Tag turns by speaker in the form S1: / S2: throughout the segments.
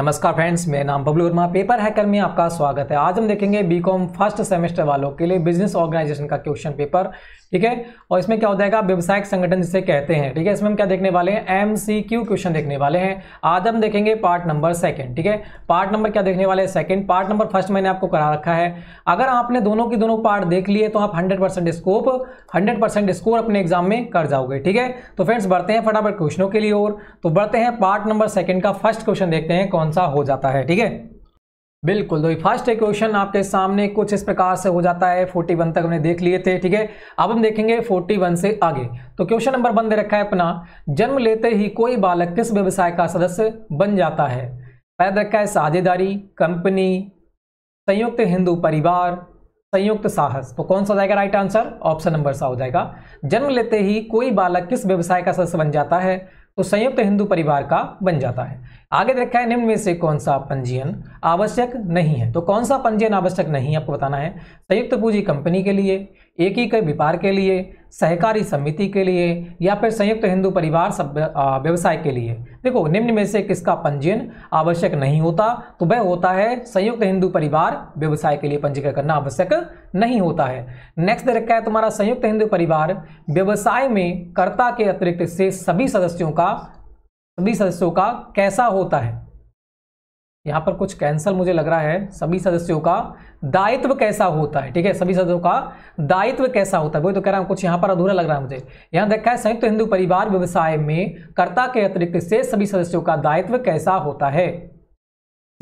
S1: नमस्कार फ्रेंड्स मेरा नाम बबलू वर्मा पेपर हैकर में आपका स्वागत है आज हम देखेंगे बीकॉम फर्स्ट सेमेस्टर वालों के लिए बिजनेस ऑर्गेनाइजेशन का क्वेश्चन पेपर ठीक है और इसमें क्या हो जाएगा व्यवसायिक संगठन जिसे कहते हैं ठीक है इसमें हम क्या देखने वाले हैं एम सी क्यू क्वेश्चन देखने वाले हैं आज हम देखेंगे पार्ट नंबर सेकेंड ठीक है पार्ट नंबर क्या देखने वाले हैं सेकंड पार्ट नंबर फर्स्ट मैंने आपको करा रखा है अगर आपने दोनों की दोनों पार्ट देख लिए तो आप हंड्रेड स्कोप हंड्रेड स्कोर अपने एग्जाम में कर जाओगे ठीक है तो फ्रेंड्स बढ़ते हैं फटाफट क्वेश्चनों के लिए और तो बढ़ते हैं पार्ट नंबर सेकेंड का फर्स्ट क्वेश्चन देखते हैं कौन कौन सा हो जाता है ठीक है बिल्कुल तो फर्स्ट क्वेश्चन आपके सामने कुछ इस प्रकार से हो जाता है 41 तक हमने देख लिए थे ठीक है अब हम देखेंगे 41 से आगे तो क्वेश्चन नंबर बंद रखा है अपना जन्म लेते ही कोई बालक किस व्यवसाय का सदस्य बन जाता है पैद रखा है साझेदारी कंपनी संयुक्त हिंदू परिवार संयुक्त साहस तो कौन सा हो जाएगा राइट आंसर ऑप्शन नंबर सा हो जाएगा जन्म लेते ही कोई बालक किस व्यवसाय का सदस्य बन जाता है तो संयुक्त हिंदू परिवार का बन जाता है आगे देखा है निम्न में से कौन सा पंजीयन आवश्यक नहीं है तो कौन सा पंजीयन आवश्यक नहीं है आपको बताना है संयुक्त पूंजी कंपनी के लिए ही व्यापार के लिए सहकारी समिति के लिए या फिर संयुक्त हिंदू परिवार सब व्यवसाय के लिए देखो निम्न में से किसका पंजीयन आवश्यक नहीं होता तो वह होता है संयुक्त हिंदू परिवार व्यवसाय के लिए पंजीकरण करना आवश्यक नहीं होता है नेक्स्ट रखा है तुम्हारा संयुक्त हिंदू परिवार व्यवसाय में कर्ता के अतिरिक्त से सभी सदस्यों का सभी सदस्यों का कैसा होता है यहाँ पर कुछ कैंसल मुझे लग रहा है सभी सदस्यों का दायित्व कैसा होता है ठीक है सभी सदस्यों का दायित्व कैसा होता है वही तो कह रहा हूँ कुछ यहाँ पर अधूरा लग रहा है मुझे यहाँ देखा है संयुक्त तो हिंदू परिवार व्यवसाय में कर्ता के अतिरिक्त से सभी सदस्यों का दायित्व कैसा होता है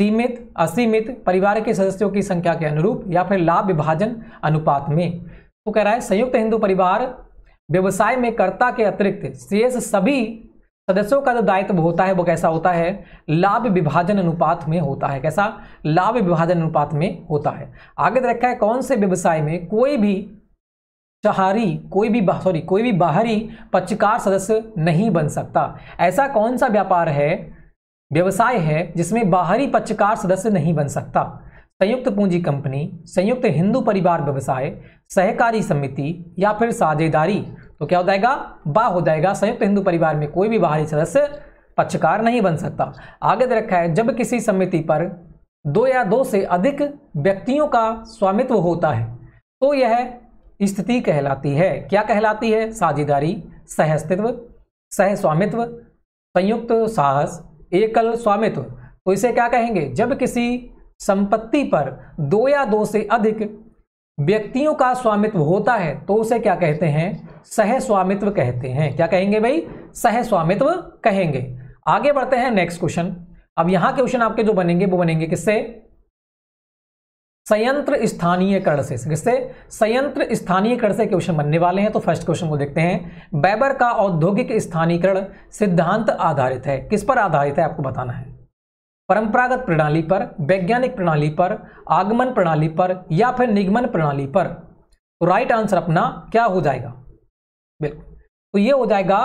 S1: सीमित असीमित परिवार के सदस्यों की संख्या के अनुरूप या फिर लाभ विभाजन अनुपात में तो कह रहा है संयुक्त हिंदू परिवार व्यवसाय में कर्ता के अतिरिक्त शेष सभी सदस्यों का जो दायित्व होता है वो कैसा होता है लाभ विभाजन अनुपात में होता है कैसा लाभ विभाजन अनुपात में होता है आगे तो रखा है कौन से व्यवसाय में कोई भी चहारी कोई भी सॉरी कोई भी बाहरी पक्षकार सदस्य नहीं बन सकता ऐसा कौन सा व्यापार है व्यवसाय है जिसमें बाहरी पक्षकार सदस्य नहीं बन सकता संयुक्त पूंजी कंपनी संयुक्त हिंदू परिवार व्यवसाय सहकारी समिति या फिर साझेदारी तो क्या हो जाएगा बा हो जाएगा संयुक्त हिंदू परिवार में कोई भी बाहरी सदस्य पक्षकार नहीं बन सकता आगे रखा है जब किसी समिति पर दो या दो से अधिक व्यक्तियों का स्वामित्व होता है तो यह स्थिति कहलाती है क्या कहलाती है साझेदारी सहअस्तित्व सह स्वामित्व संयुक्त साहस एकल स्वामित्व तो इसे क्या कहेंगे जब किसी संपत्ति पर दो या दो से अधिक व्यक्तियों का स्वामित्व होता है तो उसे क्या कहते हैं सह स्वामित्व कहते हैं क्या कहेंगे भाई सह स्वामित्व कहेंगे आगे बढ़ते हैं नेक्स्ट क्वेश्चन अब यहां के क्वेश्चन आपके जो बनेंगे वो बनेंगे किससे संयंत्र स्थानीयकरण से किससे संयंत्र स्थानीयकरण से क्वेश्चन बनने वाले हैं तो फर्स्ट क्वेश्चन को देखते हैं बैबर का औद्योगिक स्थानीयकरण सिद्धांत आधारित है किस पर आधारित है आपको बताना है परंपरागत प्रणाली पर वैज्ञानिक प्रणाली पर आगमन प्रणाली पर या फिर निगमन प्रणाली पर तो राइट आंसर अपना क्या हो जाएगा बिल्कुल तो ये हो जाएगा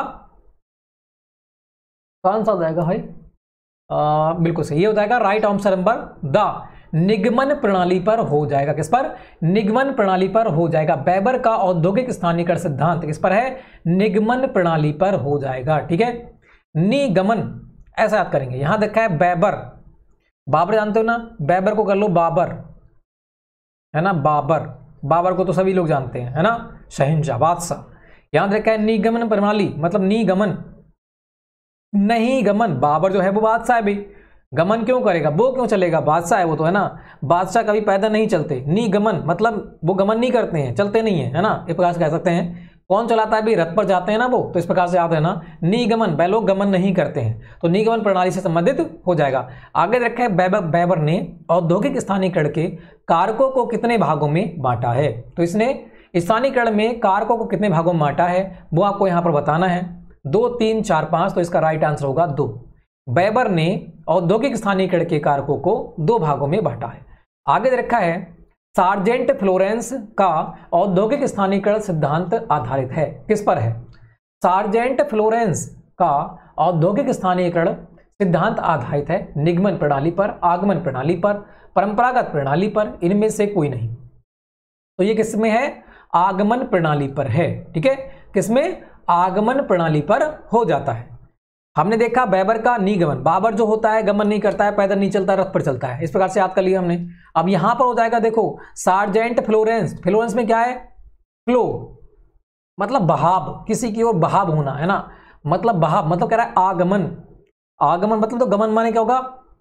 S1: कौन सा हो जाएगा भाई बिल्कुल सही ये हो जाएगा राइट आंसर नंबर द निगमन प्रणाली पर हो जाएगा किस पर निगमन प्रणाली पर हो जाएगा बैबर का औद्योगिक स्थानीकरण सिद्धांत किस पर है निगमन प्रणाली पर हो जाएगा ठीक है निगमन ऐसा याद करेंगे यहां देखा है बैबर बाबर जानते हो ना बैबर को कर लो बाबर है ना बाबर बाबर को तो सभी लोग जानते हैं है ना शहनशाह बादशाह यहां देखा है निगमन प्रणाली मतलब निगमन नहीं गमन बाबर जो है वो बादशाह है भी गमन क्यों करेगा वो क्यों चलेगा बादशाह है वो तो है ना बादशाह कभी पैदा नहीं चलते निगमन मतलब वो गमन नहीं करते हैं चलते नहीं है है ना एक प्रकार से कह सकते हैं कौन चलाता है अभी रथ पर जाते हैं ना वो तो इस प्रकार से याद रहना निगमन वह लोग गमन नहीं करते हैं तो निगमन प्रणाली से संबंधित हो जाएगा आगे रखा है बैबर ने औद्योगिक स्थानीयकरण के कारकों को कितने भागों में बांटा है तो इसने स्थानीयकरण में कारकों को कितने भागों में बांटा है वो आपको यहाँ पर बताना है दो तीन चार पाँच तो इसका राइट आंसर होगा दो बैबर ने औद्योगिक स्थानीयकरण के कारकों को दो भागों में बांटा है आगे रखा है सार्जेंट फ्लोरेंस का औद्योगिक स्थानीकरण सिद्धांत आधारित है किस पर है सार्जेंट फ्लोरेंस का औद्योगिक स्थानीयकरण सिद्धांत आधारित है निगमन प्रणाली पर आगमन प्रणाली पर परंपरागत प्रणाली पर इनमें से कोई नहीं तो ये किसमें है आगमन प्रणाली पर है ठीक है किसमें आगमन प्रणाली पर हो जाता है हमने देखा बैबर का निगमन बाबर जो होता है गमन नहीं करता है पैदल नहीं चलता रथ पर चलता है इस प्रकार से याद कर लिया हमने अब यहां पर हो जाएगा देखो सार्जेंट फ्लोरेंस फ्लोरेंस में क्या है फ्लो मतलब बहाव किसी की ओर बहाव होना है ना मतलब बहाव मतलब कह रहा है आगमन आगमन मतलब तो गमन माने क्या होगा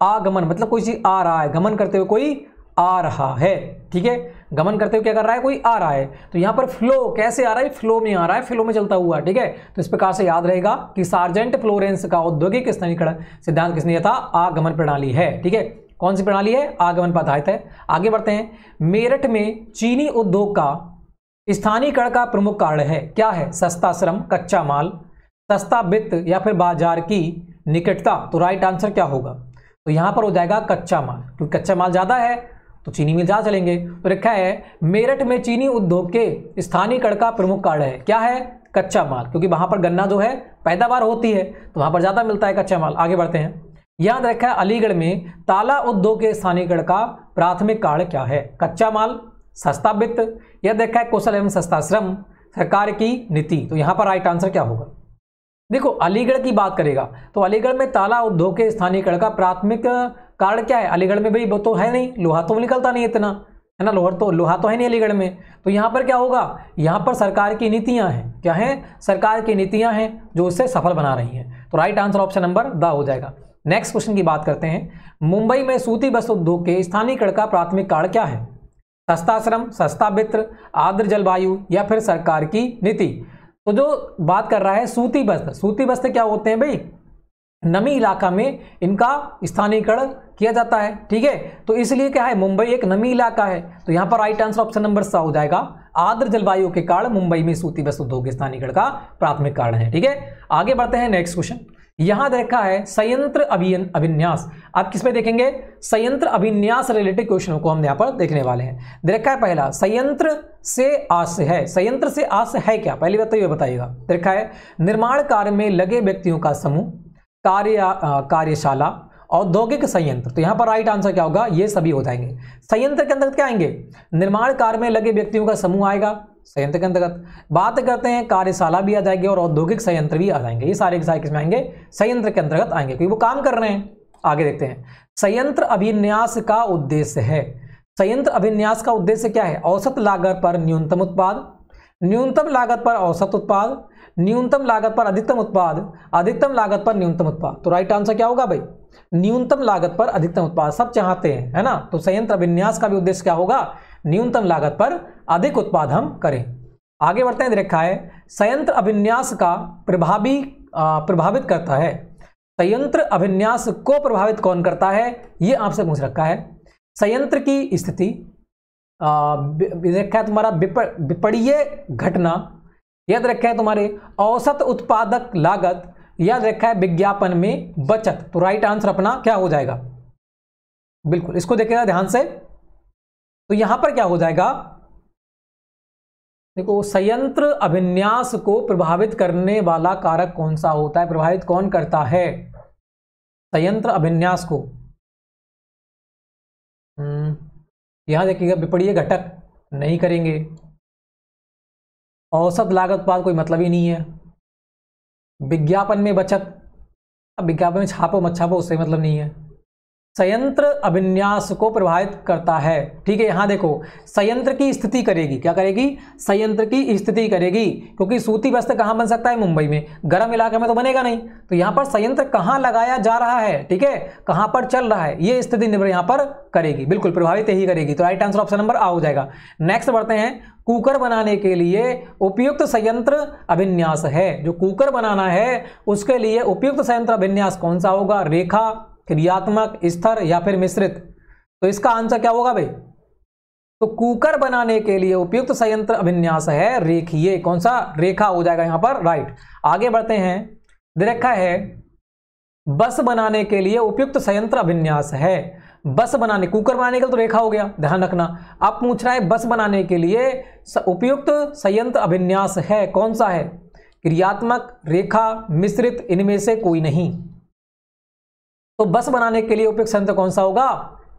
S1: आगमन मतलब कोई चीज आ रहा है गमन करते हुए कोई आ रहा है ठीक है गमन करते हुए क्या कर रहा है कोई आ रहा है तो यहां पर फ्लो कैसे आ रहा है फ्लो में आ रहा है फ्लो में चलता हुआ ठीक है तो इस प्रकार से याद रहेगा कि सार्जेंट फ्लोरेंस का औद्योगिक स्थानीकरण सिद्धांत किसने दिया था आगमन प्रणाली है ठीक है कौन सी प्रणाली है आगमन पर है आगे बढ़ते हैं मेरठ में चीनी उद्योग का स्थानीयकरण का प्रमुख कारण है क्या है सस्ता श्रम कच्चा माल सस्ता वित्त या फिर बाजार की निकटता तो राइट आंसर क्या होगा तो यहां पर हो जाएगा कच्चा माल क्योंकि कच्चा माल ज़्यादा है तो चीनी मिल जहाँ चलेंगे तो रखा है मेरठ में चीनी उद्योग के स्थानीयकरण का प्रमुख कारण है क्या है कच्चा माल क्योंकि वहाँ पर गन्ना जो है पैदावार होती है तो वहाँ पर ज़्यादा मिलता है कच्चा माल आगे बढ़ते हैं याद रखा है अलीगढ़ में ताला उद्योग के कड़ का प्राथमिक कारण क्या है कच्चा माल सस्ता वित्त यह देखा है कौशल एवं सस्ता श्रम सरकार की नीति तो यहाँ पर राइट आंसर क्या होगा देखो अलीगढ़ की बात करेगा तो अलीगढ़ में ताला उद्योग के कड़ का प्राथमिक कारण क्या है अलीगढ़ में भाई वो तो है नहीं लोहा तो निकलता नहीं इतना है ना लोहर तो लोहा तो है नहीं अलीगढ़ में तो यहाँ पर क्या होगा यहाँ पर सरकार की नीतियाँ हैं क्या हैं सरकार की नीतियाँ हैं जो उससे सफल बना रही हैं तो राइट आंसर ऑप्शन नंबर द हो जाएगा नेक्स्ट क्वेश्चन की बात करते हैं मुंबई में सूती वस्त्र उद्योग के स्थानीयकरण का प्राथमिक कारण क्या है सस्ता श्रम सस्ता वित्र आर्द्र जलवायु या फिर सरकार की नीति तो जो बात कर रहा है सूती वस्त्र सूती वस्त्र क्या होते हैं भाई नमी इलाका में इनका स्थानीयकरण किया जाता है ठीक है तो इसलिए क्या है मुंबई एक नमी इलाका है तो यहां पर राइट आंसर ऑप्शन नंबर सा हो जाएगा आद्र जलवायु के कारण मुंबई में सूती वस्तु उद्योग स्थानीकरण का प्राथमिक कारण है ठीक है आगे बढ़ते हैं नेक्स्ट क्वेश्चन यहां देखा है संयंत्र अभियन अभिन्यास आप किस पे देखेंगे संयंत्र अभिन्यास रिलेटेड क्वेश्चनों को हम यहां पर देखने वाले हैं देखा है पहला संयंत्र से आस है संयंत्र से आस है क्या पहले बात तो ये बताइएगा देखा है निर्माण कार्य में लगे व्यक्तियों का समूह कार्य कार्यशाला औद्योगिक संयंत्र तो यहां पर राइट आंसर क्या होगा ये सभी हो जाएंगे संयंत्र के अंतर्गत क्या आएंगे निर्माण कार्य में लगे व्यक्तियों का समूह आएगा संयंत्र के अंतर्गत बात करते हैं कार्यशाला भी आ जाएगी और औद्योगिक संयंत्र भी आ जाएंगे ये सारे के सारे किसमें आएंगे संयंत्र के अंतर्गत आएंगे क्योंकि वो काम कर रहे हैं आगे देखते हैं संयंत्र अभिन्यास का उद्देश्य है संयंत्र अभिन्यास का उद्देश्य क्या है औसत लागत पर न्यूनतम उत्पाद न्यूनतम लागत पर औसत उत्पाद न्यूनतम लागत पर अधिकतम उत्पाद अधिकतम लागत पर न्यूनतम उत्पाद तो राइट आंसर क्या होगा भाई न्यूनतम लागत पर अधिकतम उत्पाद सब चाहते हैं है ना तो संयंत्र विन्यास का भी उद्देश्य क्या होगा न्यूनतम लागत पर अधिक उत्पाद हम करें आगे बढ़ते हैं रेखा है संयंत्र अभिन्यास का प्रभावी प्रभावित करता है संयंत्र अभिन्यास को प्रभावित कौन करता है यह आपसे पूछ रखा है संयंत्र की स्थिति रखा है तुम्हारा विपणीय घटना याद रखा है तुम्हारे औसत उत्पादक लागत याद रखा है विज्ञापन में बचत तो राइट आंसर अपना क्या हो जाएगा बिल्कुल इसको देखेगा ध्यान से तो यहां पर क्या हो जाएगा देखो संयंत्र अभिन्यास को प्रभावित करने वाला कारक कौन सा होता है प्रभावित कौन करता है संयंत्र अभिन्यास को हम्म, यहां देखिएगा विपरीय घटक नहीं करेंगे औसत लागत पात कोई मतलब ही नहीं है विज्ञापन में बचत अब विज्ञापन में छापो मत छापो उससे मतलब नहीं है संयंत्र अभिन्यास को प्रभावित करता है ठीक है यहां देखो संयंत्र की स्थिति करेगी क्या करेगी संयंत्र की स्थिति करेगी क्योंकि सूती वस्त्र कहाँ बन सकता है मुंबई में गर्म इलाके में तो बनेगा नहीं तो यहाँ पर संयंत्र कहाँ लगाया जा रहा है ठीक है कहाँ पर चल रहा है यह स्थिति निर्भर यहाँ पर करेगी बिल्कुल प्रभावित यही करेगी तो राइट आंसर ऑप्शन नंबर आ हो जाएगा नेक्स्ट बढ़ते हैं कुकर बनाने के लिए उपयुक्त संयंत्र अभिन्यास है जो कुकर बनाना है उसके लिए उपयुक्त संयंत्र अभिन्यास कौन सा होगा रेखा क्रियात्मक स्थिर या फिर मिश्रित तो इसका आंसर क्या होगा भाई तो कुकर बनाने के लिए उपयुक्त संयंत्र अभिन्यास है रेखीय कौन सा रेखा हो जाएगा यहां पर राइट आगे बढ़ते हैं रेखा है बस बनाने के लिए उपयुक्त संयंत्र अभिन्यास है बस बनाने कुकर बनाने के लिए तो रेखा हो गया ध्यान रखना अब पूछ रहा है बस बनाने के लिए उपयुक्त संयंत्र अभिन्यास है कौन सा है क्रियात्मक रेखा मिश्रित इनमें से कोई नहीं तो बस बनाने के लिए उपयुक्त संयंत्र कौन सा होगा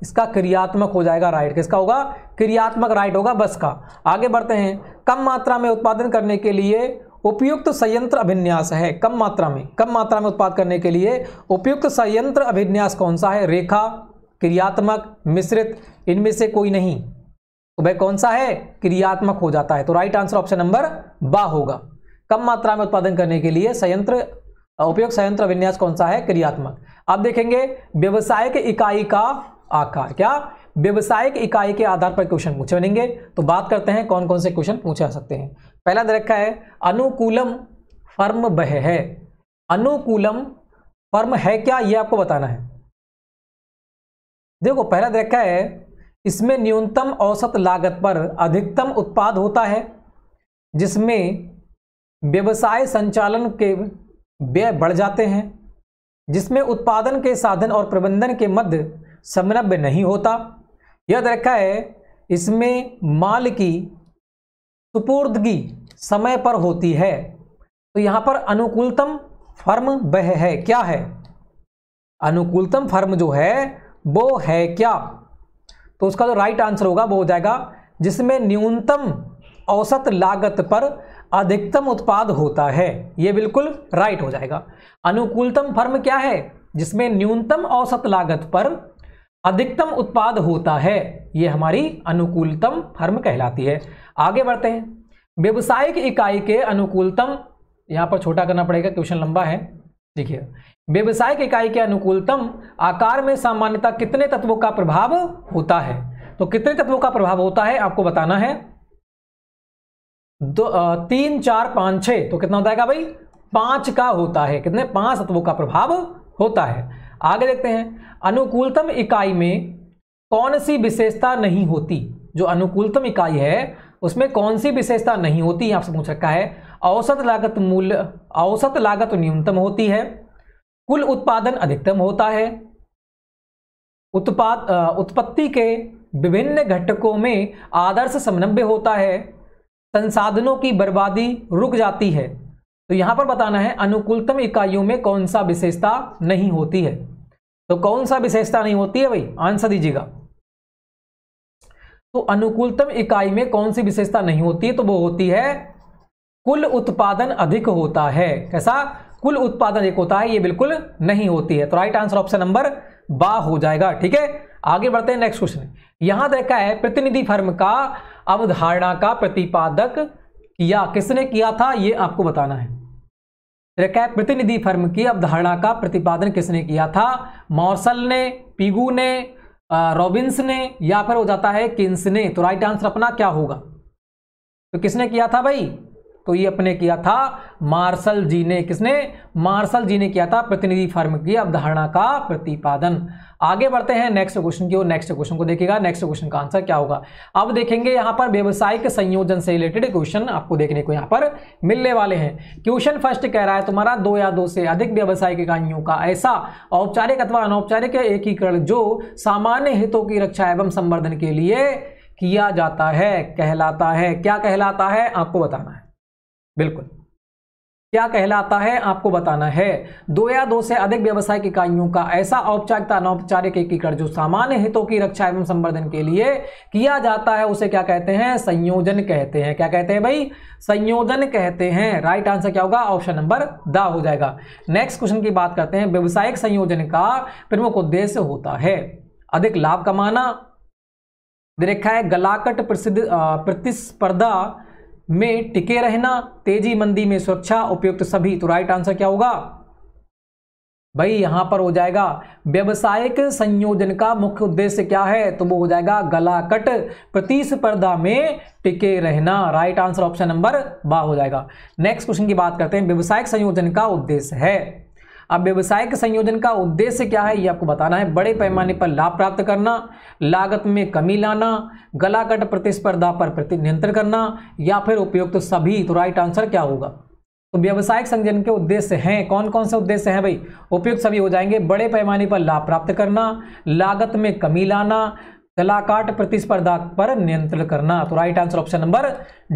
S1: इसका क्रियात्मक हो जाएगा राइट किसका होगा क्रियात्मक राइट होगा बस का आगे बढ़ते हैं कम मात्रा में उत्पादन करने के लिए उपयुक्त संयंत्र अभिन्यास है कम मात्रा में कम मात्रा में उत्पाद करने के लिए उपयुक्त संयंत्र अभिन्यास कौन सा है रेखा क्रियात्मक मिश्रित इनमें से कोई नहीं तो भाई कौन सा है क्रियात्मक हो जाता है तो राइट आंसर ऑप्शन नंबर बा होगा कम मात्रा में उत्पादन करने के लिए संयंत्र उपयोग संयंत्र विन्यास कौन सा है क्रियात्मक अब देखेंगे व्यवसायिक इकाई का आकार क्या व्यवसायिक इकाई के आधार पर क्वेश्चन पूछे बनेंगे तो बात करते हैं कौन कौन से क्वेश्चन पूछे जा सकते हैं पहला दे रखा है अनुकूलम फर्म बह है अनुकूलम फर्म है क्या यह आपको बताना है देखो पहला दे रखा है इसमें न्यूनतम औसत लागत पर अधिकतम उत्पाद होता है जिसमें व्यवसाय संचालन के व्यय बढ़ जाते हैं जिसमें उत्पादन के साधन और प्रबंधन के मध्य समन्वय नहीं होता याद रखा है इसमें माल की सुपुर्दगी समय पर होती है तो यहाँ पर अनुकूलतम फर्म वह है क्या है अनुकूलतम फर्म जो है वो है क्या तो उसका जो राइट आंसर होगा वो हो जाएगा जिसमें न्यूनतम औसत लागत पर अधिकतम उत्पाद होता है ये बिल्कुल राइट हो जाएगा अनुकूलतम फर्म क्या है जिसमें न्यूनतम औसत लागत पर अधिकतम उत्पाद होता है ये हमारी अनुकूलतम फर्म कहलाती है आगे बढ़ते हैं व्यवसायिक इकाई के अनुकूलतम यहाँ पर छोटा करना पड़ेगा क्वेश्चन लंबा है देखिए व्यवसायिक इकाई के अनुकूलतम आकार में सामान्यतः कितने तत्वों का प्रभाव होता है तो कितने तत्वों का प्रभाव होता है आपको बताना है दो तीन चार पाँच छः तो कितना होता है भाई पांच का होता है कितने पाँच तत्वों का प्रभाव होता है आगे देखते हैं अनुकूलतम इकाई में कौन सी विशेषता नहीं होती जो अनुकूलतम इकाई है उसमें कौन सी विशेषता नहीं होती आपसे पूछ रखा है औसत लागत मूल्य औसत लागत न्यूनतम होती है कुल उत्पादन अधिकतम होता है उत्पाद उत्पत्ति के विभिन्न घटकों में आदर्श समन्वय होता है संसाधनों की बर्बादी रुक जाती है तो यहां पर बताना है अनुकूलतम इकाइयों में कौन सा विशेषता नहीं होती है तो कौन सा विशेषता नहीं होती है भाई आंसर दीजिएगा तो अनुकूलतम इकाई में कौन सी विशेषता नहीं होती है तो वो होती है कुल उत्पादन अधिक होता है कैसा कुल उत्पादन अधिक होता है ये बिल्कुल नहीं होती है तो राइट आंसर ऑप्शन नंबर बा हो जाएगा ठीक है आगे बढ़ते हैं नेक्स्ट क्वेश्चन यहां देखा है प्रतिनिधि फर्म का अवधारणा का प्रतिपादक किया किसने किया था यह आपको बताना है प्रतिनिधि फर्म की अवधारणा का प्रतिपादन किसने किया था मौसल ने पिगू ने रॉबिन्स ने या फिर हो जाता है किन्स ने तो राइट आंसर अपना क्या होगा तो किसने किया था भाई तो ये अपने किया था मार्शल जी ने किसने मार्शल जी ने किया था प्रतिनिधि फर्म की अवधारणा का प्रतिपादन आगे बढ़ते हैं नेक्स्ट क्वेश्चन की ओर नेक्स्ट क्वेश्चन को देखिएगा नेक्स्ट क्वेश्चन का आंसर क्या होगा अब देखेंगे यहां पर व्यवसायिक संयोजन से रिलेटेड क्वेश्चन आपको देखने को यहाँ पर मिलने वाले हैं क्वेश्चन फर्स्ट कह रहा है तुम्हारा दो या दो से अधिक व्यवसायिक इकाइयों का ऐसा औपचारिक अथवा अनौपचारिक एकीकरण जो सामान्य हितों की रक्षा एवं संवर्धन के लिए किया जाता है कहलाता है क्या कहलाता है आपको बताना है बिल्कुल क्या कहलाता है आपको बताना है दो या दो से अधिक व्यवसायिक इकाइयों का ऐसा औपचारिकता अनौपचारिक एकीकरण जो सामान्य हितों की रक्षा एवं संवर्धन के लिए किया जाता है उसे क्या कहते हैं संयोजन कहते हैं क्या कहते हैं भाई संयोजन कहते हैं राइट आंसर क्या होगा ऑप्शन नंबर द हो जाएगा नेक्स्ट क्वेश्चन की बात करते हैं व्यवसायिक संयोजन का प्रमुख उद्देश्य होता है अधिक लाभ कमाना रेखा है गलाकट प्रसिद्ध प्रतिस्पर्धा में टिके रहना तेजी मंदी में सुरक्षा उपयुक्त सभी तो राइट आंसर क्या होगा भाई यहां पर हो जाएगा व्यवसायिक संयोजन का मुख्य उद्देश्य क्या है तो वो हो जाएगा गला कट प्रतिस्पर्धा में टिके रहना राइट आंसर ऑप्शन नंबर बा हो जाएगा नेक्स्ट क्वेश्चन की बात करते हैं व्यवसायिक संयोजन का उद्देश्य है अब व्यवसाय के संयोजन का उद्देश्य क्या है ये आपको बताना है बड़े पैमाने पर लाभ प्राप्त करना लागत में कमी लाना गलाकट प्रतिस्पर्धा पर प्रति नियंत्रण करना या फिर उपयुक्त तो सभी तो राइट आंसर क्या होगा तो व्यावसायिक संयोजन के उद्देश्य हैं कौन कौन से उद्देश्य हैं भाई उपयुक्त सभी हो जाएंगे बड़े पैमाने पर लाभ प्राप्त करना लागत में कमी लाना कलाकाट प्रतिस्पर्धा पर नियंत्रण करना तो right answer option number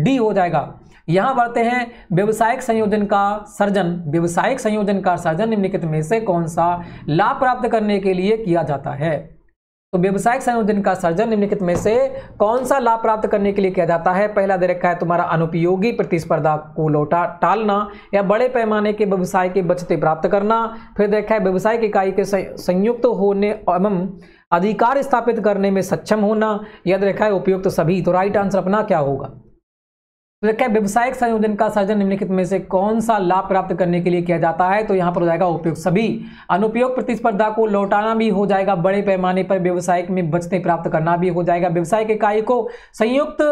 S1: D हो जाएगा यहां बढ़ते हैं व्यवसायिक संयोजन का सर्जन व्यवसायिक संयोजन का सर्जन निम्नलिखित में से कौन सा लाभ प्राप्त करने के लिए किया जाता है तो व्यवसायिक संयोजन का सर्जन निम्नलिखित में से कौन सा लाभ प्राप्त करने के लिए किया जाता है पहला दे रखा है तुम्हारा अनुपयोगी प्रतिस्पर्धा को लौटा टालना या बड़े पैमाने के व्यवसाय के बचते प्राप्त करना फिर देखा है व्यवसायिक इकाई के संयुक्त होने एवं अधिकार स्थापित करने में सक्षम होना याद रखा है उपयुक्त तो सभी तो राइट आंसर अपना क्या होगा तो रखा है व्यवसायिक संयोजन का सर्जन निम्नलिखित में से कौन सा लाभ प्राप्त करने के लिए किया जाता है तो यहाँ पर हो जाएगा उपयुक्त सभी अनुपयोग प्रतिस्पर्धा को लौटाना भी हो जाएगा बड़े पैमाने पर व्यवसायिक में बचते प्राप्त करना भी हो जाएगा व्यवसायिक इकाई को संयुक्त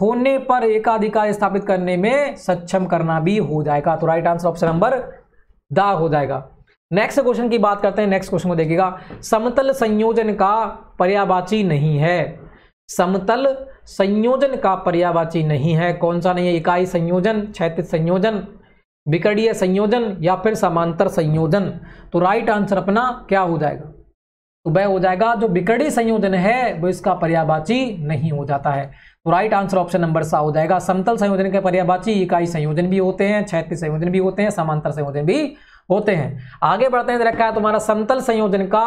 S1: होने पर एकाधिकार स्थापित करने में सक्षम करना भी हो जाएगा तो राइट आंसर ऑप्शन नंबर दा हो जाएगा नेक्स्ट क्वेश्चन की बात करते हैं नेक्स्ट क्वेश्चन को देखिएगा समतल संयोजन का पर्यावाची नहीं है समतल संयोजन का पर्यावाची नहीं है कौन सा नहीं है इकाई संयोजन क्षेत्र संयोजन विकर्णीय संयोजन या फिर समांतर संयोजन तो राइट आंसर अपना क्या हो जाएगा तो वह हो जाएगा जो विकरणीय संयोजन है वो इसका पर्यावाची नहीं हो जाता है तो राइट आंसर ऑप्शन नंबर सा हो जाएगा समतल संयोजन के पर्यावाची इकाई संयोजन भी होते हैं क्षेत्र संयोजन भी होते हैं समांतर संयोजन भी होते हैं आगे बढ़ते हैं तो रखा है तुम्हारा समतल संयोजन का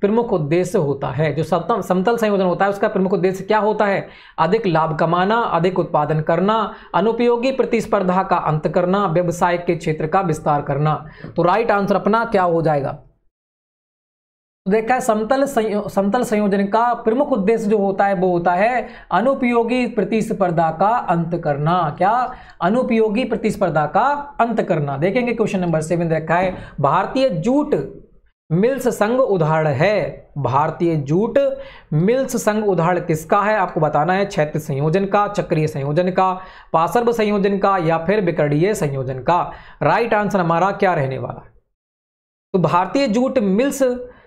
S1: प्रमुख उद्देश्य होता है जो सप्तम समतल संयोजन होता है उसका प्रमुख उद्देश्य क्या होता है अधिक लाभ कमाना अधिक उत्पादन करना अनुपयोगी प्रतिस्पर्धा का अंत करना व्यवसाय के क्षेत्र का विस्तार करना तो राइट आंसर अपना क्या हो जाएगा देखा है समतल संयो, समतल संयोजन का प्रमुख उद्देश्य जो होता है वो होता है अनुपयोगी प्रतिस्पर्धा का अंत करना क्या अनुपयोगी प्रतिस्पर्धा का अंत करना देखेंगे क्वेश्चन नंबर सेवन देखा है भारतीय जूट मिल्स संघ उदाहरण है भारतीय जूट मिल्स संघ उदाहरण किसका है आपको बताना है क्षेत्र संयोजन का चक्रीय संयोजन का पासर्व संयोजन का या फिर विकर्णीय संयोजन का राइट आंसर हमारा क्या रहने वाला है तो भारतीय जूट मिल्स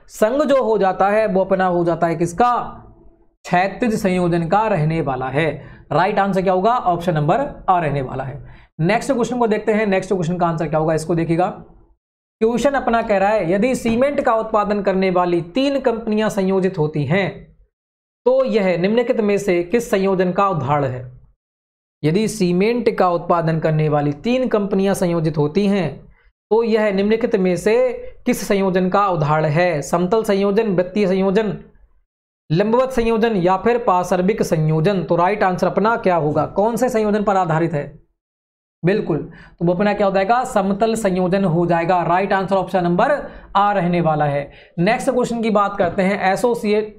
S1: संघ जो हो जाता है वो अपना हो जाता है किसका क्षेत्र संयोजन का रहने वाला है राइट आंसर क्या होगा ऑप्शन नंबर आ रहने वाला है नेक्स्ट क्वेश्चन को देखते हैं नेक्स्ट क्वेश्चन का आंसर क्या होगा इसको देखिएगा क्वेश्चन अपना कह रहा है यदि सीमेंट का उत्पादन करने वाली तीन कंपनियां संयोजित होती हैं तो यह निम्नलिखित में से किस संयोजन का उदाहरण है यदि सीमेंट का उत्पादन करने वाली तीन कंपनियां संयोजित होती हैं तो यह निम्नलिखित में से किस संयोजन का उदाहरण है समतल संयोजन वित्तीय संयोजन लंबवत संयोजन या फिर पासर्बिक संयोजन तो राइट आंसर अपना क्या होगा कौन से संयोजन पर आधारित है बिल्कुल तो वो अपना क्या हो जाएगा समतल संयोजन हो जाएगा राइट आंसर ऑप्शन नंबर आ रहने वाला है नेक्स्ट क्वेश्चन की बात करते हैं associate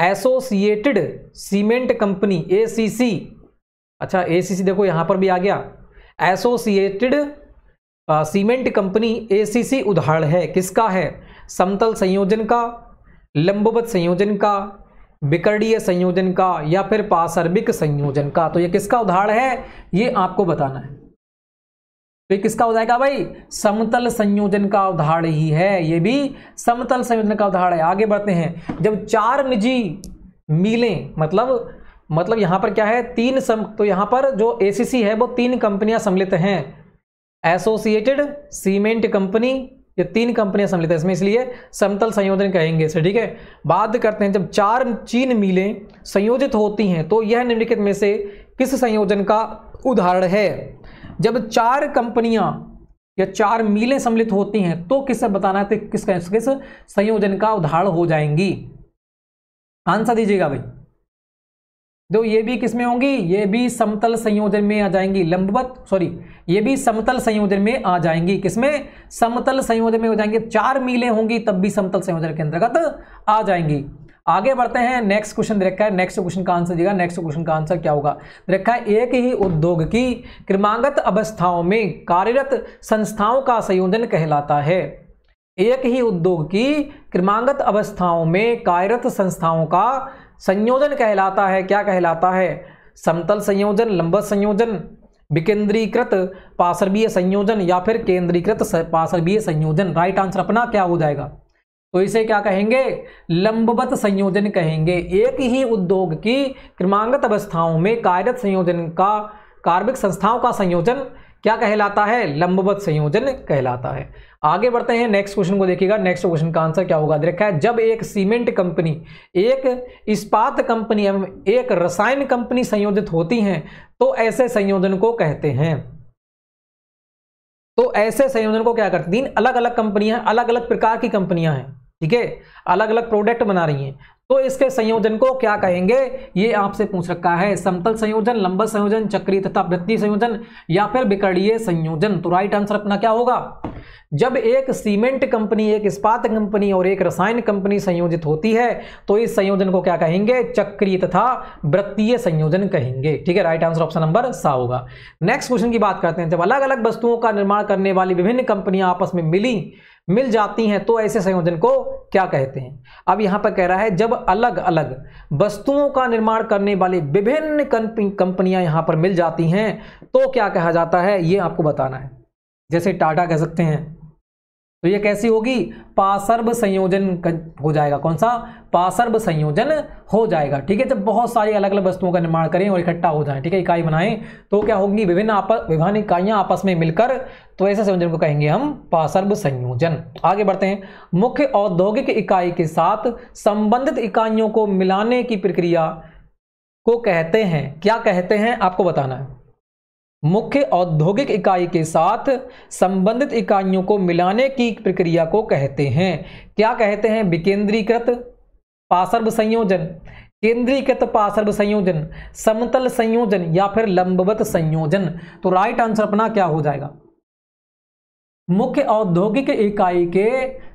S1: associated cement company ACC अच्छा एसीसी देखो यहां पर भी आ गया एसोसिएटेड सीमेंट कंपनी एसीसी उदाहरण है किसका है समतल संयोजन का लंबवत संयोजन का विकरणीय संयोजन का या फिर पासर्बिक संयोजन का तो ये किसका उदाहरण है ये आपको बताना है तो ये किसका हो जाएगा भाई समतल संयोजन का उदाहरण ही है ये भी समतल संयोजन का उदाहरण है आगे बढ़ते हैं जब चार निजी मीले मतलब मतलब यहां पर क्या है तीन सम तो यहां पर जो एसीसी है वो तीन कंपनियां सम्मिलित हैं एसोसिएटेड सीमेंट कंपनी ये तीन कंपनियां सम्मिलित है इसमें इसलिए समतल संयोजन कहेंगे इसे ठीक है बात करते हैं जब चार चीन मिलें संयोजित होती हैं तो यह निम्नलिखित में से किस संयोजन का उदाहरण है जब चार कंपनियां या चार मीलें सम्मिलित होती हैं तो किसे बताना है तो किस किस संयोजन का उदाहरण हो जाएंगी आंसर दीजिएगा भाई जो ये भी किस में होंगी ये भी समतल संयोजन में आ जाएंगी लंबवत सॉरी ये भी समतल संयोजन में आ जाएंगी किसमें समतल संयोजन में हो जाएंगे चार मीले होंगी तब भी समतल संयोजन के अंतर्गत आ जाएंगी आगे बढ़ते हैं नेक्स्ट क्वेश्चन देखा है नेक्स्ट क्वेश्चन का आंसर देगा नेक्स्ट क्वेश्चन का आंसर क्या होगा देखा है एक ही उद्योग की क्रमागत अवस्थाओं में कार्यरत संस्थाओं का संयोजन कहलाता है एक ही उद्योग की क्रमांगत अवस्थाओं में कार्यरत संस्थाओं का संयोजन कहलाता है क्या कहलाता है समतल संयोजन लंबत संयोजन विकेंद्रीकृत पार्श्वीय संयोजन या फिर केंद्रीकृत पार्श्वीय संयोजन राइट आंसर अपना क्या हो जाएगा तो इसे क्या कहेंगे लंबवत संयोजन कहेंगे एक ही उद्योग की क्रमांगत अवस्थाओं में कार्यरत संयोजन का कार्मिक संस्थाओं का संयोजन क्या कहलाता है लंबवत संयोजन कहलाता है आगे बढ़ते हैं नेक्स्ट क्वेश्चन को देखिएगा नेक्स्ट क्वेश्चन का आंसर क्या होगा देखा है जब एक सीमेंट कंपनी एक इस्पात कंपनी एवं एक रसायन कंपनी संयोजित होती हैं तो ऐसे संयोजन को कहते हैं तो ऐसे संयोजन को क्या करते हैं अलग अलग कंपनियां अलग अलग प्रकार की कंपनियां हैं ठीक है अलग अलग प्रोडक्ट बना रही हैं तो इसके संयोजन को क्या कहेंगे ये आपसे पूछ रखा है समतल संयोजन लंबा संयोजन चक्रीय तथा वृत्ति संयोजन या फिर विकरणीय संयोजन तो राइट आंसर अपना क्या होगा जब एक सीमेंट कंपनी एक इस्पात कंपनी और एक रसायन कंपनी संयोजित होती है तो इस संयोजन को क्या कहेंगे चक्रीय तथा वृत्तीय संयोजन कहेंगे ठीक है राइट आंसर ऑप्शन नंबर सा होगा नेक्स्ट क्वेश्चन की बात करते हैं जब अलग अलग वस्तुओं का निर्माण करने वाली विभिन्न कंपनियां आपस में मिली मिल जाती हैं तो ऐसे संयोजन को क्या कहते हैं अब यहां पर कह रहा है जब अलग अलग वस्तुओं का निर्माण करने वाली विभिन्न कंपनियां यहां पर मिल जाती हैं तो क्या कहा जाता है यह आपको बताना है जैसे टाटा कह सकते हैं तो ये कैसी होगी पासर्व संयोजन हो जाएगा कौन सा पासर्व संयोजन हो जाएगा ठीक है जब बहुत सारी अलग अलग वस्तुओं का निर्माण करें और इकट्ठा हो जाए ठीक है इकाई बनाएं तो क्या होगी विभिन्न आपस विभिन्न इकाइयां आपस में मिलकर तो ऐसे संयोजन को कहेंगे हम पासर्व संयोजन आगे बढ़ते हैं मुख्य औद्योगिक इकाई के साथ संबंधित इकाइयों को मिलाने की प्रक्रिया को कहते हैं क्या कहते हैं आपको बताना है मुख्य औद्योगिक इकाई के साथ संबंधित इकाइयों को मिलाने की प्रक्रिया को कहते हैं क्या कहते हैं विकेंद्रीकृत पासर्व संयोजन केंद्रीकृत पासर्व संयोजन समतल संयोजन या फिर लंबवत संयोजन तो राइट आंसर अपना क्या हो जाएगा मुख्य औद्योगिक इकाई के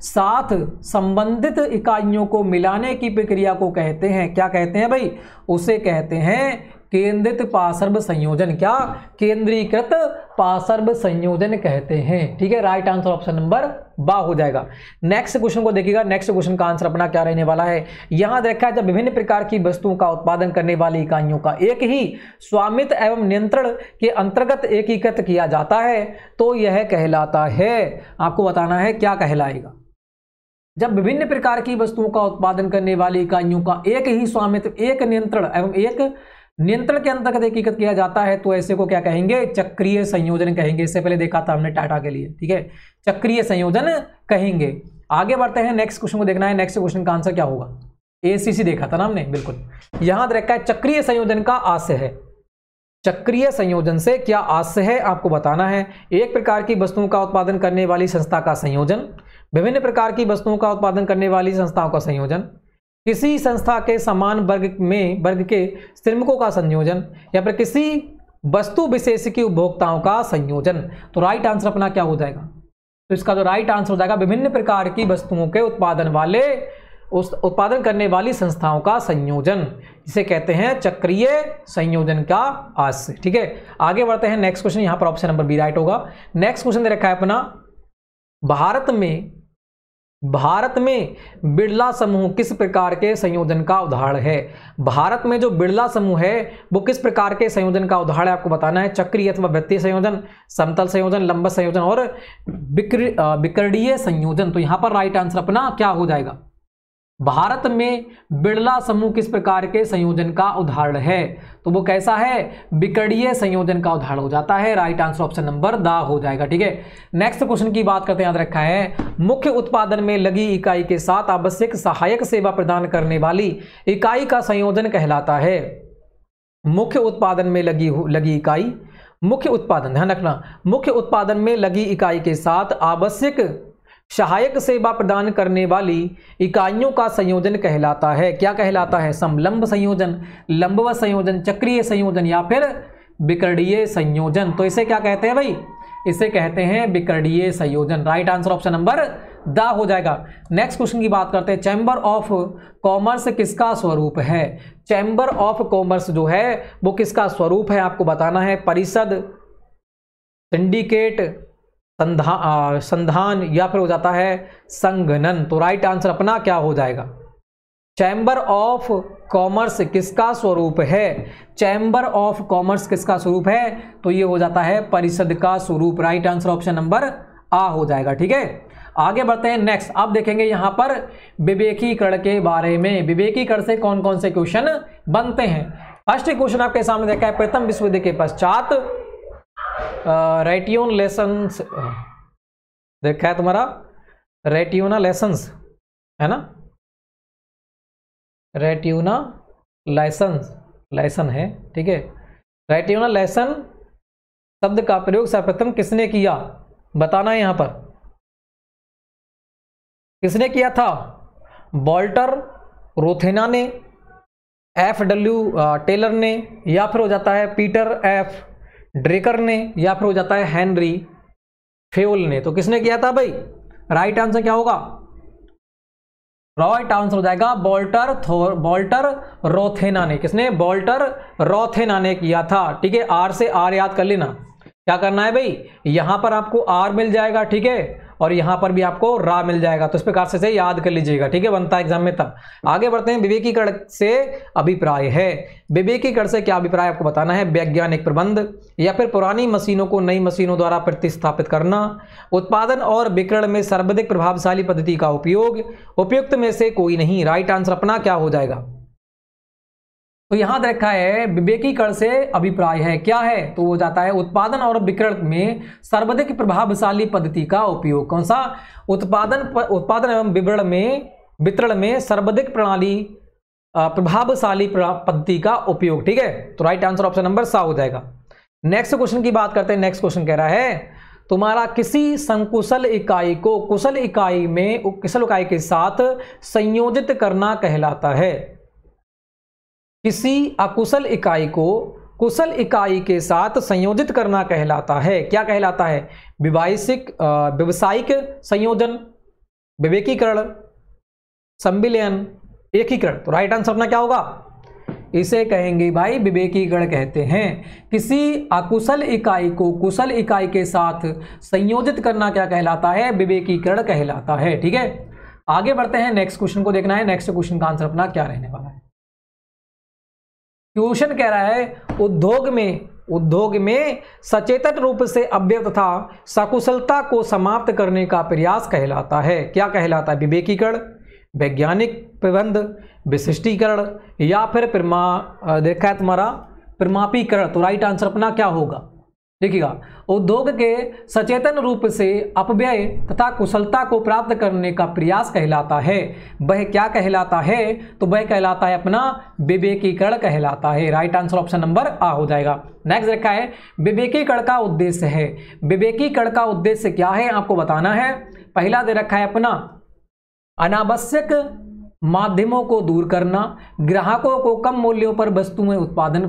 S1: साथ संबंधित इकाइयों को मिलाने की प्रक्रिया को कहते हैं क्या कहते हैं भाई उसे कहते हैं केंद्रित पासर्व संयोजन क्या केंद्रीकृत पासर्व संयोजन कहते हैं ठीक है राइट आंसर ऑप्शन नंबर बा हो जाएगा नेक्स्ट क्वेश्चन को देखिएगा नेक्स्ट क्वेश्चन का आंसर अपना क्या रहने वाला है यहां देखा है जब विभिन्न प्रकार की वस्तुओं का उत्पादन करने वाली इकाइयों का एक ही स्वामित्व एवं नियंत्रण के अंतर्गत एकीकृत किया जाता है तो यह कहलाता है आपको बताना है क्या कहलाएगा जब विभिन्न प्रकार की वस्तुओं का उत्पादन करने वाली इकाइयों का एक ही स्वामित्व एक नियंत्रण एवं एक नियंत्रण के अंतर्गत एकीकृत किया जाता है तो ऐसे को क्या कहेंगे चक्रीय संयोजन कहेंगे इससे पहले देखा था हमने टाटा के लिए ठीक है चक्रीय संयोजन कहेंगे आगे बढ़ते हैं नेक्स्ट क्वेश्चन को देखना है नेक्स्ट क्वेश्चन का आंसर क्या होगा एसीसी देखा था ना हमने बिल्कुल यहां रखा है चक्रीय संयोजन का आशय है चक्रीय संयोजन से क्या आशय है आपको बताना है एक प्रकार की वस्तुओं का उत्पादन करने वाली संस्था का संयोजन विभिन्न प्रकार की वस्तुओं का उत्पादन करने वाली संस्थाओं का संयोजन किसी संस्था के समान वर्ग में वर्ग के श्रमिकों का संयोजन या फिर किसी वस्तु विशेष की उपभोक्ताओं का संयोजन तो राइट आंसर अपना क्या हो जाएगा तो इसका जो राइट आंसर हो जाएगा विभिन्न प्रकार की वस्तुओं के उत्पादन वाले उस उत्पादन करने वाली संस्थाओं का संयोजन जिसे कहते हैं चक्रीय संयोजन का आश्रय ठीक है आगे बढ़ते हैं नेक्स्ट क्वेश्चन यहाँ पर ऑप्शन नंबर बी राइट होगा नेक्स्ट क्वेश्चन दे रखा है अपना भारत में भारत में बिड़ला समूह किस प्रकार के संयोजन का उदाहरण है भारत में जो बिड़ला समूह है वो किस प्रकार के संयोजन का उदाहरण है आपको बताना है चक्रीय अथवा वित्तीय संयोजन समतल संयोजन लंबा संयोजन और विक्र विकरणीय संयोजन तो यहां पर राइट आंसर अपना क्या हो जाएगा भारत में बिड़ला समूह किस प्रकार के संयोजन का उदाहरण है तो वो कैसा है बिकड़ीय संयोजन का उदाहरण हो जाता है राइट आंसर ऑप्शन नंबर द हो जाएगा ठीक है नेक्स्ट क्वेश्चन की बात करते हैं याद रखा है मुख्य उत्पादन में लगी इकाई के साथ आवश्यक सहायक सेवा प्रदान करने वाली इकाई का संयोजन कहलाता है मुख्य उत्पादन में लगी लगी इकाई मुख्य उत्पादन ध्यान रखना मुख्य उत्पादन में लगी इकाई के साथ आवश्यक सहायक सेवा प्रदान करने वाली इकाइयों का संयोजन कहलाता है क्या कहलाता है समलंब संयोजन लंबव संयोजन चक्रीय संयोजन या फिर विकरणीय संयोजन तो इसे क्या कहते हैं भाई इसे कहते हैं विकरणीय संयोजन राइट आंसर ऑप्शन नंबर द हो जाएगा नेक्स्ट क्वेश्चन की बात करते हैं चैम्बर ऑफ कॉमर्स किसका स्वरूप है चैम्बर ऑफ कॉमर्स जो है वो किसका स्वरूप है आपको बताना है परिषद सिंडिकेट संधान या फिर हो जाता है संगनन तो राइट आंसर अपना क्या हो जाएगा चैंबर ऑफ कॉमर्स किसका स्वरूप है चैंबर ऑफ कॉमर्स किसका स्वरूप है तो ये हो जाता है परिषद का स्वरूप राइट आंसर ऑप्शन नंबर आ हो जाएगा ठीक है आगे बढ़ते हैं नेक्स्ट अब देखेंगे यहां पर विवेकीकरण के बारे में विवेकीकरण से कौन कौन से क्वेश्चन बनते हैं फर्स्ट क्वेश्चन आपके सामने देखा है प्रथम विश्व युद्ध के पश्चात रेटियोन लेसन्स देखा है तुम्हारा रेटियोना लेसन्स है ना रेटियोना लाइसेंस लाइसन है ठीक है रेटियोना लाइसन शब्द का प्रयोग सर्वप्रथम किसने किया बताना है यहां पर किसने किया था बॉल्टर रोथेना ने एफ डब्ल्यू टेलर ने या फिर हो जाता है पीटर एफ ड्रेकर ने या फिर हो जाता है हेनरी फेओल ने तो किसने किया था भाई राइट आंसर क्या होगा राइट आंसर हो जाएगा बॉल्टर थोर बॉल्टर रोथेना ने किसने बॉल्टर रोथेना ने किया था ठीक है आर से आर याद कर लेना क्या करना है भाई यहां पर आपको आर मिल जाएगा ठीक है और यहाँ पर भी आपको रा मिल जाएगा तो इस प्रकार से, याद कर लीजिएगा ठीक है बनता है एग्जाम में तब आगे बढ़ते हैं विवेकीकरण से अभिप्राय है विवेकीकरण से क्या अभिप्राय आपको बताना है वैज्ञानिक प्रबंध या फिर पुरानी मशीनों को नई मशीनों द्वारा प्रतिस्थापित करना उत्पादन और विकरण में सर्वाधिक प्रभावशाली पद्धति का उपयोग उपयुक्त में से कोई नहीं राइट आंसर अपना क्या हो जाएगा तो यहां रखा है विवेकीकरण से अभिप्राय है क्या है तो वो जाता है उत्पादन और विकरण में सर्वाधिक प्रभावशाली पद्धति का उपयोग कौन सा उत्पादन उत्पादन एवं विवरण में वितरण में सर्वाधिक प्रणाली प्रभावशाली पद्धति का उपयोग ठीक है तो राइट आंसर ऑप्शन नंबर सा हो जाएगा नेक्स्ट क्वेश्चन की बात करते हैं नेक्स्ट क्वेश्चन कह रहा है तुम्हारा किसी संकुशल इकाई को कुशल इकाई में कुशल इकाई के साथ संयोजित करना कहलाता है किसी अकुशल इकाई को कुशल इकाई के साथ संयोजित करना कहलाता है क्या कहलाता है विवाहिक व्यवसायिक संयोजन विवेकीकरण संविलयन एकीकरण तो राइट आंसर अपना क्या होगा इसे कहेंगे भाई विवेकीकरण कहते हैं किसी अकुशल इकाई को कुशल इकाई के साथ संयोजित करना क्या कहलाता है विवेकीकरण कहलाता है ठीक है आगे बढ़ते हैं नेक्स्ट क्वेश्चन को देखना है नेक्स्ट क्वेश्चन का आंसर अपना क्या रहने वाला है क्वेश्चन कह रहा है उद्योग में उद्योग में सचेतन रूप से अव्यय तथा सकुशलता को समाप्त करने का प्रयास कहलाता है क्या कहलाता है विवेकीकरण वैज्ञानिक प्रबंध विशिष्टीकरण या फिर प्रमा देखा है तुम्हारा प्रमापीकरण तो राइट आंसर अपना क्या होगा देखिएगा उद्योग के सचेतन रूप से अपव्यय तथा कुशलता को प्राप्त करने का प्रयास कहलाता है वह क्या कहलाता है तो वह कहलाता है अपना विवेकीकरण कहलाता है राइट आंसर ऑप्शन नंबर आ हो जाएगा नेक्स्ट रखा है विवेकीकरण का उद्देश्य है विवेकीकरण का उद्देश्य क्या है आपको बताना है पहला दे रखा है अपना अनावश्यक माध्यमों को दूर करना ग्राहकों को कम मूल्यों पर वस्तुएं उत्पादन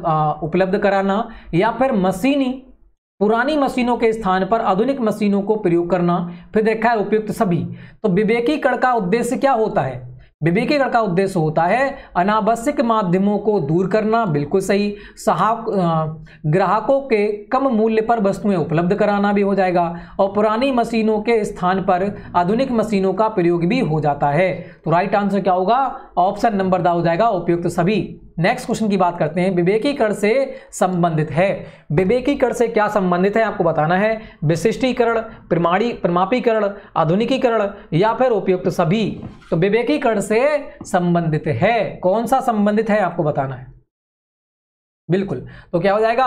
S1: उपलब्ध कराना या फिर मशीनी पुरानी मशीनों के स्थान पर आधुनिक मशीनों को प्रयोग करना फिर देखा है उपयुक्त सभी तो विवेकीकरण का उद्देश्य क्या होता है विवेकीकरण का उद्देश्य होता है अनावश्यक माध्यमों को दूर करना बिल्कुल सही सहा ग्राहकों के कम मूल्य पर वस्तुएं उपलब्ध कराना भी हो जाएगा और पुरानी मशीनों के स्थान पर आधुनिक मशीनों का प्रयोग भी हो जाता है तो राइट आंसर क्या होगा ऑप्शन नंबर दा हो जाएगा उपयुक्त सभी नेक्स्ट क्वेश्चन की बात करते हैं विवेकी कर से संबंधित है विवेकी कर से क्या संबंधित है आपको बताना है विशिष्टीकरण प्रमाणी प्रमापीकरण आधुनिकीकरण या फिर उपयुक्त सभी तो विवेकी कर से संबंधित है कौन सा संबंधित है आपको बताना है बिल्कुल तो क्या हो जाएगा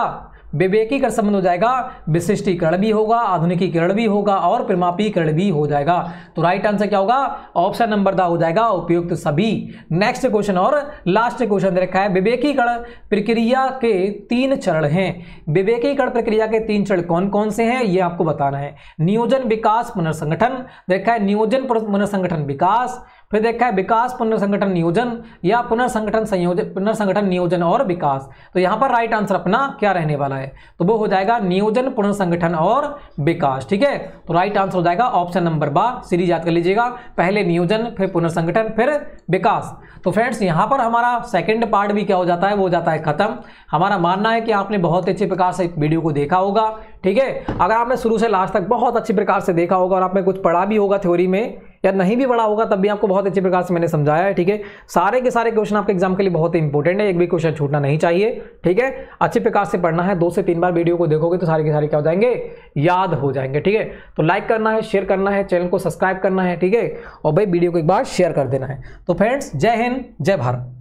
S1: विवेकीकरण संबंध हो जाएगा विशिष्टीकरण भी होगा आधुनिकीकरण भी होगा और प्रमापीकरण भी हो जाएगा तो राइट आंसर क्या होगा ऑप्शन नंबर दा हो जाएगा उपयुक्त सभी नेक्स्ट क्वेश्चन और लास्ट क्वेश्चन दे रखा है विवेकीकरण प्रक्रिया के तीन चरण हैं विवेकीकरण प्रक्रिया के तीन चरण कौन कौन से हैं ये आपको बताना है नियोजन विकास पुनर्संगठन देखा है नियोजन पुनर्संगठन विकास फिर देखा है विकास पुनर्संगठन नियोजन या पुनर्संगठन संयोजन पुनर्संगठन नियोजन और विकास तो यहाँ पर राइट आंसर अपना क्या रहने वाला है तो वो हो जाएगा नियोजन पुनर्संगठन और विकास ठीक है तो राइट आंसर हो जाएगा ऑप्शन नंबर बा सीरीज याद कर लीजिएगा पहले नियोजन फिर पुनर्संगठन फिर विकास तो फ्रेंड्स यहाँ पर हमारा सेकेंड पार्ट भी क्या हो जाता है वो हो जाता है खत्म हमारा मानना है कि आपने बहुत अच्छे प्रकार से वीडियो को देखा होगा ठीक है अगर आपने शुरू से लास्ट तक बहुत अच्छी प्रकार से देखा होगा और आपने कुछ पढ़ा भी होगा थ्योरी में या नहीं भी पढ़ा होगा तब भी आपको बहुत अच्छे प्रकार से मैंने समझाया है ठीक है सारे के सारे क्वेश्चन आपके एग्जाम के लिए बहुत इंपॉर्टेंट है एक भी क्वेश्चन छूटना नहीं चाहिए ठीक है अच्छे प्रकार से पढ़ना है दो से तीन बार वीडियो को देखोगे तो सारे के सारे क्या हो जाएंगे याद हो जाएंगे ठीक है तो लाइक करना है शेयर करना है चैनल को सब्सक्राइब करना है ठीक है और भाई वीडियो को एक बार शेयर कर देना है तो फ्रेंड्स जय हिंद जय भारत